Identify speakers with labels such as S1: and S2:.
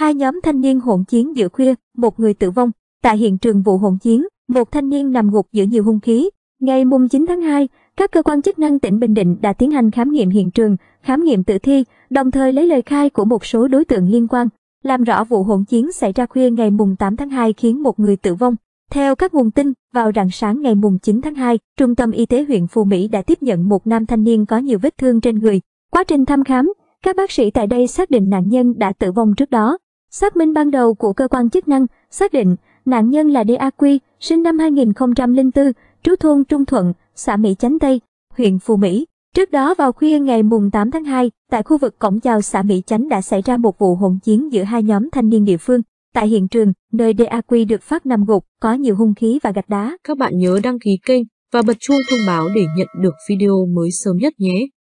S1: Hai nhóm thanh niên hỗn chiến giữa khuya, một người tử vong. Tại hiện trường vụ hỗn chiến, một thanh niên nằm gục giữa nhiều hung khí. Ngày mùng 9 tháng 2, các cơ quan chức năng tỉnh Bình Định đã tiến hành khám nghiệm hiện trường, khám nghiệm tử thi, đồng thời lấy lời khai của một số đối tượng liên quan, làm rõ vụ hỗn chiến xảy ra khuya ngày mùng 8 tháng 2 khiến một người tử vong. Theo các nguồn tin, vào rạng sáng ngày mùng 9 tháng 2, Trung tâm Y tế huyện Phù Mỹ đã tiếp nhận một nam thanh niên có nhiều vết thương trên người. Quá trình thăm khám, các bác sĩ tại đây xác định nạn nhân đã tử vong trước đó. Xác minh ban đầu của cơ quan chức năng xác định nạn nhân là Đa Quy, sinh năm 2004, trú thôn Trung Thuận, xã Mỹ Chánh Tây, huyện Phù Mỹ. Trước đó vào khuya ngày mùng 8 tháng 2, tại khu vực cổng chào xã Mỹ Chánh đã xảy ra một vụ hỗn chiến giữa hai nhóm thanh niên địa phương. Tại hiện trường, nơi Đa Quy được phát nằm gục, có nhiều hung khí và gạch đá. Các bạn nhớ đăng ký kênh và bật chuông thông báo để nhận được video mới sớm nhất nhé.